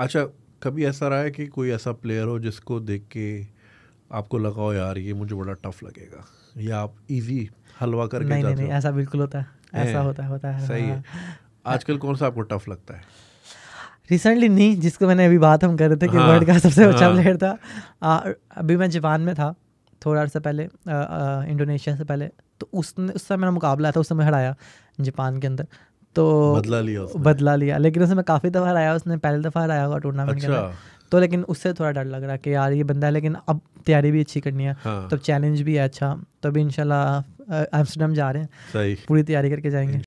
अच्छा कभी ऐसा रहा है कि कोई ऐसा प्लेयर हो जिसको देख के आपको लगा हो यार ये मुझे बड़ा टफ लगेगा या आप इजी हलवा करके नहीं नहीं, नहीं ऐसा बिल्कुल होता है ऐसा होता है होता है सही है हाँ। आजकल कौन सा आपको टफ लगता है रिसेंटली नहीं जिसको मैंने अभी बात हम कर रहे थे कि वर्ल्ड हाँ, का सबसे अच्छा प्लेयर हाँ। था अभी मैं जापान में था थोड़ा अर्सा पहले इंडोनेशिया से पहले तो उसने उस समय मेरा मुकाबला था उस समय हराया जापान के अंदर तो बदला लिया उसने। बदला लिया लेकिन उसमें काफ़ी दफ़ा आया उसने पहली दफ़ा आया होगा टूर्नामेंट अच्छा। तो लेकिन उससे थोड़ा डर लग रहा है कि यार ये बंदा है लेकिन अब तैयारी भी अच्छी करनी है हाँ। तो चैलेंज भी है अच्छा तो अभी इनशाला एम्स्टरडम जा रहे हैं पूरी तैयारी करके जाएंगे